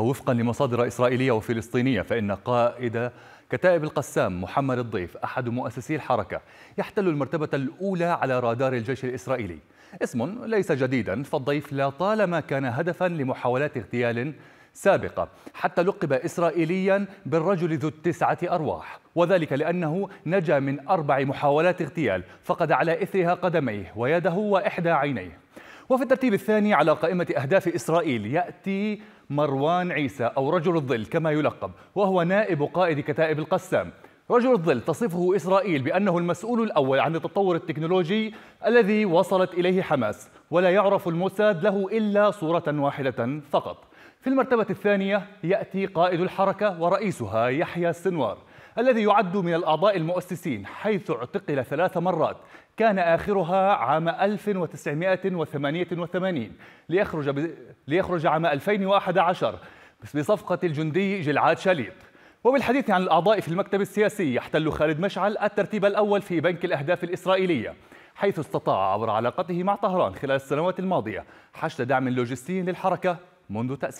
وفقا لمصادر إسرائيلية وفلسطينية فإن قائد كتائب القسام محمد الضيف أحد مؤسسي الحركة يحتل المرتبة الأولى على رادار الجيش الإسرائيلي اسم ليس جديدا فالضيف لا طالما كان هدفا لمحاولات اغتيال سابقة حتى لقب إسرائيليا بالرجل ذو التسعة أرواح وذلك لأنه نجا من أربع محاولات اغتيال فقد على إثرها قدميه ويده وإحدى عينيه وفي الترتيب الثاني على قائمة أهداف إسرائيل يأتي مروان عيسى أو رجل الظل كما يلقب وهو نائب قائد كتائب القسام رجل الظل تصفه إسرائيل بأنه المسؤول الأول عن التطور التكنولوجي الذي وصلت إليه حماس ولا يعرف الموساد له إلا صورة واحدة فقط في المرتبة الثانية يأتي قائد الحركة ورئيسها يحيى السنوار الذي يعد من الأعضاء المؤسسين حيث اعتقل ثلاث مرات كان آخرها عام 1988 ليخرج, ب... ليخرج عام 2011 بصفقة الجندي جلعاد شليط وبالحديث عن الأعضاء في المكتب السياسي يحتل خالد مشعل الترتيب الأول في بنك الأهداف الإسرائيلية حيث استطاع عبر علاقته مع طهران خلال السنوات الماضية حشد دعم لوجستي للحركة منذ تأسيسها